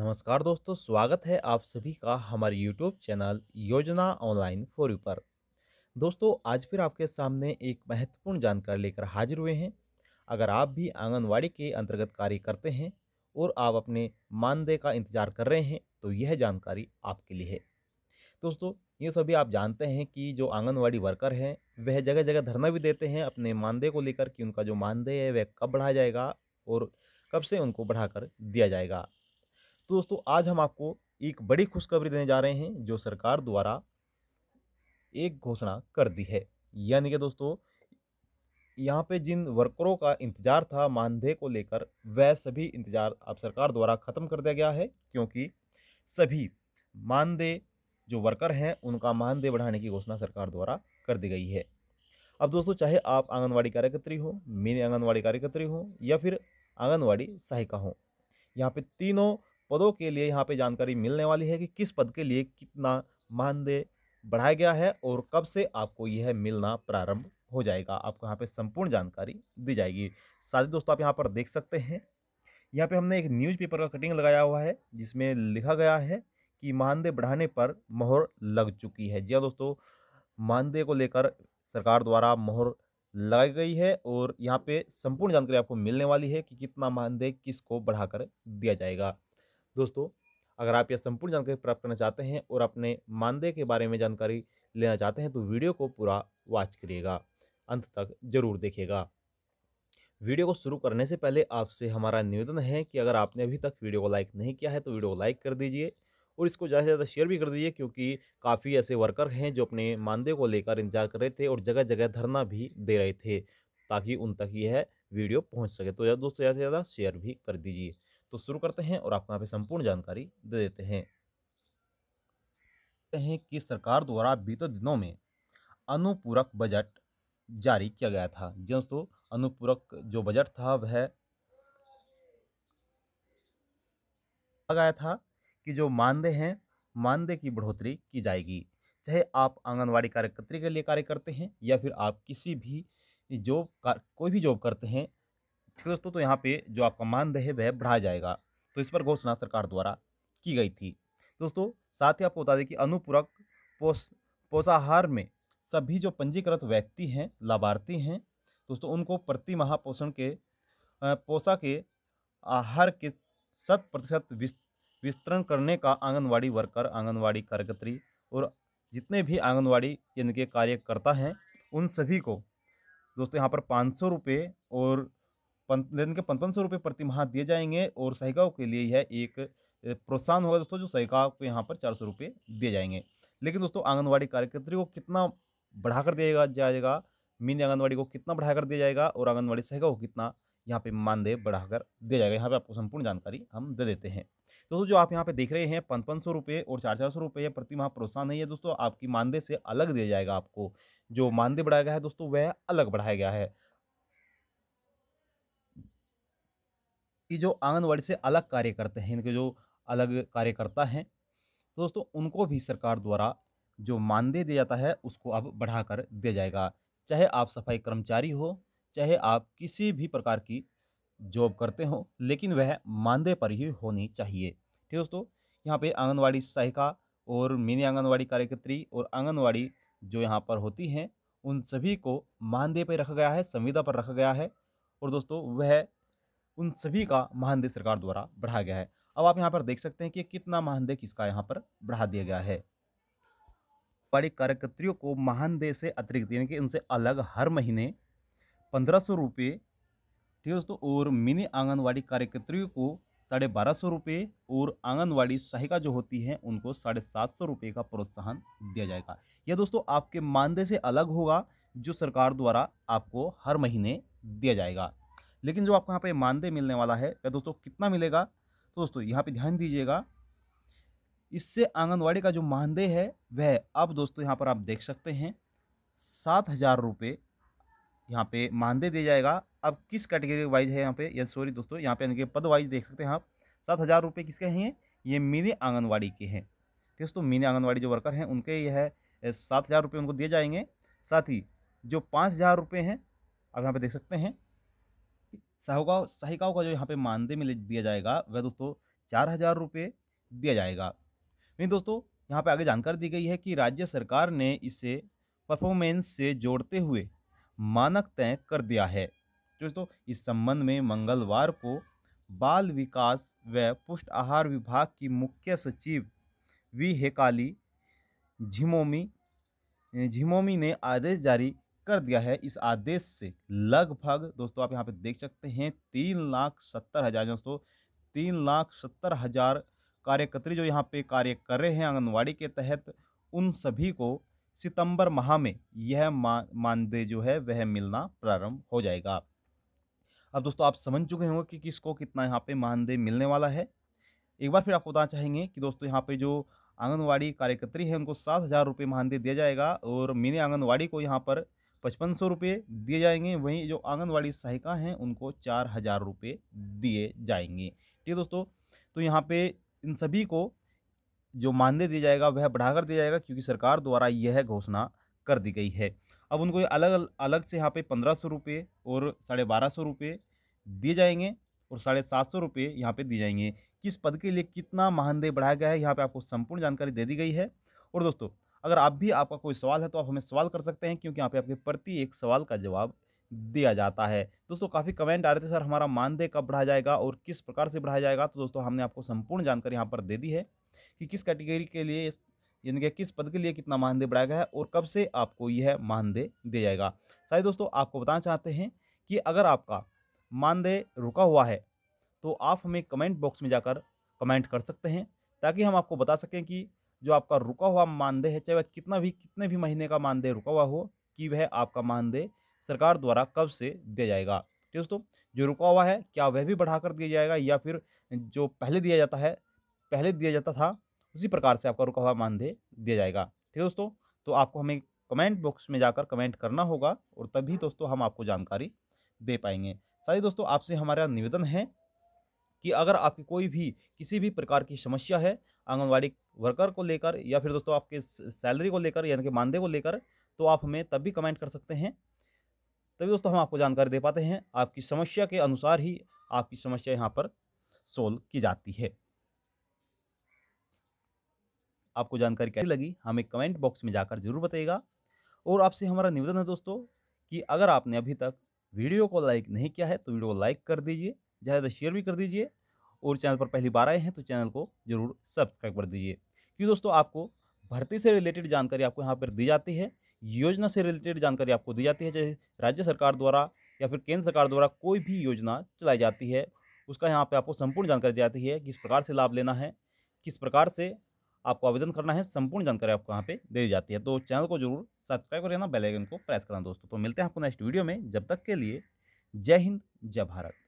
नमस्कार दोस्तों स्वागत है आप सभी का हमारे यूट्यूब चैनल योजना ऑनलाइन फोरू पर दोस्तों आज फिर आपके सामने एक महत्वपूर्ण जानकारी लेकर हाजिर हुए हैं अगर आप भी आंगनवाड़ी के अंतर्गत कार्य करते हैं और आप अपने मानदेय का इंतजार कर रहे हैं तो यह जानकारी आपके लिए है दोस्तों ये सभी आप जानते हैं कि जो आंगनवाड़ी वर्कर हैं वह जगह जगह धरना भी देते हैं अपने मानदेय को लेकर कि उनका जो मानदेय है वह कब बढ़ाया जाएगा और कब से उनको बढ़ाकर दिया जाएगा तो दोस्तों आज हम आपको एक बड़ी खुशखबरी देने जा रहे हैं जो सरकार द्वारा एक घोषणा कर दी है यानी कि दोस्तों यहाँ पे जिन वर्करों का इंतजार था मानदेय को लेकर वह सभी इंतजार अब सरकार द्वारा ख़त्म कर दिया गया है क्योंकि सभी मानदेय जो वर्कर हैं उनका मानदेय बढ़ाने की घोषणा सरकार द्वारा कर दी गई है अब दोस्तों चाहे आप आंगनवाड़ी कार्यकर्त्री हो मिनी आंगनवाड़ी कार्यकर्त्री हो या फिर आंगनवाड़ी सहायिका हो यहाँ पे तीनों पदों के लिए यहाँ पे जानकारी मिलने वाली है कि किस पद के लिए कितना मानदेय बढ़ाया गया है और कब से आपको यह मिलना प्रारंभ हो जाएगा आपको यहाँ पे संपूर्ण जानकारी दी जाएगी साथ ही दोस्तों आप यहाँ पर देख सकते हैं यहाँ पे हमने एक न्यूज़पेपर का कटिंग लगाया हुआ है जिसमें लिखा गया है कि मानदेय बढ़ाने पर मोहर लग चुकी है जी हाँ दोस्तों मानदेय को लेकर सरकार द्वारा मोहर लगाई गई है और यहाँ पे संपूर्ण जानकारी आपको मिलने वाली है कि कितना मानदेय किसको बढ़ाकर दिया जाएगा दोस्तों अगर आप यह संपूर्ण जानकारी प्राप्त करना चाहते हैं और अपने मानदेय के बारे में जानकारी लेना चाहते हैं तो वीडियो को पूरा वॉच करिएगा अंत तक जरूर देखिएगा वीडियो को शुरू करने से पहले आपसे हमारा निवेदन है कि अगर आपने अभी तक वीडियो को लाइक नहीं किया है तो वीडियो को लाइक कर दीजिए और इसको ज़्यादा से ज़्यादा शेयर भी कर दीजिए क्योंकि काफ़ी ऐसे वर्कर हैं जो अपने मानदेय को लेकर इंतजार कर रहे थे और जगह जगह धरना भी दे रहे थे ताकि उन तक यह वीडियो पहुँच सके तो दोस्तों ज़्यादा से ज़्यादा शेयर भी कर दीजिए तो शुरू करते हैं और आपको यहाँ पे संपूर्ण जानकारी दे देते हैं हैं कि सरकार द्वारा बीते दिनों में अनुपूरक बजट जारी किया गया था जी हाँ दोस्तों अनुपूरक जो बजट था वह गया था कि जो मानदेय हैं मानदेय की बढ़ोतरी की जाएगी चाहे आप आंगनवाड़ी कार्यकर्त्री के लिए कार्य करते हैं या फिर आप किसी भी जॉब कोई भी जॉब करते हैं दोस्तों तो यहाँ पे जो आपका मानदेय वह बढ़ाया जाएगा तो इस पर घोषणा सरकार द्वारा की गई थी दोस्तों साथ ही आपको बता दें कि अनुपूरक पोष पोषाहार में सभी जो पंजीकृत व्यक्ति हैं लाभार्थी हैं दोस्तों उनको प्रति माह पोषण के पोषा के आहार के शत प्रतिशत विस्तरण करने का आंगनवाड़ी वर्कर आंगनवाड़ी कार्यकर्त्री और जितने भी आंगनवाड़ी यानी के कार्यकर्ता हैं उन सभी को दोस्तों यहाँ पर पाँच सौ रुपये और पन के पंद्रह सौ रुपये प्रति माह दिए जाएंगे और सहायिकाओं के लिए यह एक प्रोत्साहन होगा दोस्तों जो सहायिकाओं को यहाँ पर चार सौ रुपये दिए जाएंगे लेकिन दोस्तों आंगनबाड़ी कार्यकर्त्री को कितना बढ़ाकर दिया जाएगा मिनी आंगनबाड़ी को कितना बढ़ाकर दिया जाएगा और आंगनबाड़ी सहायिका को कितना यहाँ पे मानदेय बढ़ाकर दिया जाएगा यहाँ पे आपको संपूर्ण जानकारी हम दे देते हैं दोस्तों जो आप यहाँ पे देख रहे हैं पचपन सौ रुपये और चार चार सौ रुपये प्रति माह प्रोत्साहन है दोस्तों आपकी मानदेय से अलग दिया जाएगा आपको जो मानदेय बढ़ाया गया है दोस्तों वह अलग बढ़ाया गया है कि जो आंगनवाड़ी से अलग कार्य करते हैं इनके जो अलग कार्यकर्ता हैं तो दोस्तों उनको भी सरकार द्वारा जो मानदेय दिया जाता है उसको अब बढ़ाकर दिया जाएगा चाहे आप सफाई कर्मचारी हो चाहे आप किसी भी प्रकार की जॉब करते हो लेकिन वह मानदेय पर ही होनी चाहिए ठीक है दोस्तों यहाँ पे आंगनवाड़ी सहायिका और मिनी आंगनवाड़ी कार्यकर्त्री और आंगनवाड़ी जो यहाँ पर होती हैं उन सभी को मानदेय पर रखा गया है संविदा पर रखा गया है और दोस्तों वह उन सभी का महानदेय सरकार द्वारा बढ़ाया गया है अब आप यहाँ पर देख सकते हैं कि कितना महानदेय किसका यहाँ पर बढ़ा दिया गया है पारिक कार्यकर्तियों को महानदेय से अतिरिक्त यानी कि उनसे अलग हर महीने पंद्रह सौ रुपये ठीक है दोस्तों और मिनी आंगनवाड़ी कार्यकर्तियों को साढ़े बारह सौ रुपये और आंगनवाड़ी सहायिका जो होती हैं उनको साढ़े सात सौ रुपये का प्रोत्साहन दिया जाएगा यह दोस्तों आपके मानदेय से अलग होगा जो सरकार द्वारा आपको हर महीने दिया जाएगा लेकिन जो आपको यहाँ पे मानदेय मिलने वाला है या दोस्तों कितना मिलेगा तो दोस्तों यहाँ पे ध्यान दीजिएगा इससे आंगनवाड़ी का जो मानदेय है वह अब दोस्तों यहाँ पर आप देख सकते हैं सात हज़ार रुपये यहाँ पर मानदेय दिया जाएगा अब किस कैटेगरी वाइज है यहाँ पे या सॉरी दोस्तों यहाँ पे यानी कि पद वाइज देख सकते हैं आप सात हज़ार रुपये किसके हैं ये मिनी आंगनवाड़ी के हैं ठीक दोस्तों मिनी आंगनवाड़ी जो वर्कर हैं उनके यह सात हज़ार रुपये उनको दिए जाएंगे साथ ही जो पाँच हज़ार रुपये हैं आप यहाँ पे देख सकते हैं साहूकार सहायिकाओं का जो यहाँ पे मानदेय में दिया जाएगा वह दोस्तों चार हज़ार रुपये दिया जाएगा वहीं दोस्तों यहाँ पे आगे जानकारी दी गई है कि राज्य सरकार ने इसे परफॉर्मेंस से जोड़ते हुए मानक तय कर दिया है तो दोस्तों इस संबंध में मंगलवार को बाल विकास व पुष्ट आहार विभाग की मुख्य सचिव वी हेकाली झिमोमी झिमोमी ने आदेश जारी कर दिया है इस आदेश से लगभग दोस्तों आप यहाँ पे देख सकते हैं तीन लाख सत्तर हज़ार दोस्तों तीन लाख सत्तर हज़ार कार्यकर्त्री जो यहाँ पे कार्य कर रहे हैं आंगनवाड़ी के तहत उन सभी को सितंबर माह में यह मानदेय जो है वह मिलना प्रारंभ हो जाएगा अब दोस्तों आप समझ चुके होंगे कि किसको कितना यहाँ पे मानदेय मिलने वाला है एक बार फिर आपको बताना चाहेंगे कि दोस्तों यहाँ पे जो आंगनवाड़ी कार्यकत्री है उनको सात हज़ार रुपये मानदेय दिया जाएगा और मिनी आंगनवाड़ी को यहाँ पर पचपन सौ रुपये दिए जाएंगे वहीं जो आंगनवाड़ी सहायिका हैं उनको चार हज़ार रुपये दिए जाएंगे ठीक है दोस्तों तो यहाँ पे इन सभी को जो मानदेय दिया जाएगा वह बढ़ाकर दिया जाएगा क्योंकि सरकार द्वारा यह घोषणा कर दी गई है अब उनको अलग अलग से यहाँ पे पंद्रह सौ रुपये और साढ़े बारह सौ रुपये दिए जाएंगे और साढ़े सात सौ रुपये यहाँ पर दिए जाएंगे किस पद के लिए कितना मानदेय बढ़ाया गया है यहाँ पर आपको संपूर्ण जानकारी दे दी गई है और दोस्तों अगर आप भी आपका कोई सवाल है तो आप हमें सवाल कर सकते हैं क्योंकि यहाँ पे आपके प्रति एक सवाल का जवाब दिया जाता है दोस्तों काफ़ी कमेंट आ रहे थे सर हमारा मानदेय कब बढ़ाया जाएगा और किस प्रकार से बढ़ाया जाएगा तो दोस्तों हमने आपको संपूर्ण जानकारी यहाँ पर दे दी है कि किस कैटेगरी के लिए यानी कि किस पद के लिए कितना मानदेय बढ़ाया गया है और कब से आपको यह मानदेय दिया जाएगा शायद दोस्तों आपको बताना चाहते हैं कि अगर आपका मानदेय रुका हुआ है तो आप हमें कमेंट बॉक्स में जाकर कमेंट कर सकते हैं ताकि हम आपको बता सकें कि जो आपका रुका हुआ मानदेय है चाहे वह कितना भी कितने भी महीने का मानदेय रुका हुआ हो कि वह आपका मानदेय सरकार द्वारा कब से दिया जाएगा दोस्तों जो रुका हुआ है क्या वह भी बढ़ाकर दिया जाएगा या फिर जो पहले दिया जाता है पहले दिया जाता था उसी प्रकार से आपका रुका हुआ मानदेय दिया जाएगा ठीक है दोस्तों तो आपको हमें कमेंट बॉक्स में जाकर कमेंट करना होगा और तभी दोस्तों हम आपको जानकारी दे पाएंगे साथ ही दोस्तों आपसे हमारा निवेदन है कि अगर आपकी कोई भी किसी भी प्रकार की समस्या है आंगनबाड़ी वर्कर को लेकर या फिर दोस्तों आपके सैलरी को लेकर यानी कि मानदेय को लेकर तो आप हमें तब भी कमेंट कर सकते हैं तभी दोस्तों हम आपको जानकारी दे पाते हैं आपकी समस्या के अनुसार ही आपकी समस्या यहाँ पर सोल्व की जाती है आपको जानकारी कैसी लगी हमें कमेंट बॉक्स में जाकर जरूर बताइएगा और आपसे हमारा निवेदन है दोस्तों कि अगर आपने अभी तक वीडियो को लाइक नहीं किया है तो वीडियो को लाइक कर दीजिए ज़्यादा शेयर भी कर दीजिए और चैनल पर पहली बार आए हैं तो चैनल को जरूर सब्सक्राइब कर दीजिए क्योंकि दोस्तों आपको भर्ती से रिलेटेड जानकारी आपको यहाँ पर दी जाती है योजना से रिलेटेड जानकारी आपको दी जाती है जैसे राज्य सरकार द्वारा या फिर केंद्र सरकार द्वारा कोई भी योजना चलाई जाती है उसका यहाँ पे आपको संपूर्ण जानकारी दी जाती है किस प्रकार से लाभ लेना है किस प्रकार से आपको आवेदन करना है संपूर्ण जानकारी आपको यहाँ पे दी जाती है तो चैनल को जरूर सब्सक्राइब कर लेना बेलाइकन को प्रेस करना दोस्तों तो मिलते हैं आपको नेक्स्ट वीडियो में जब तक के लिए जय हिंद जय भारत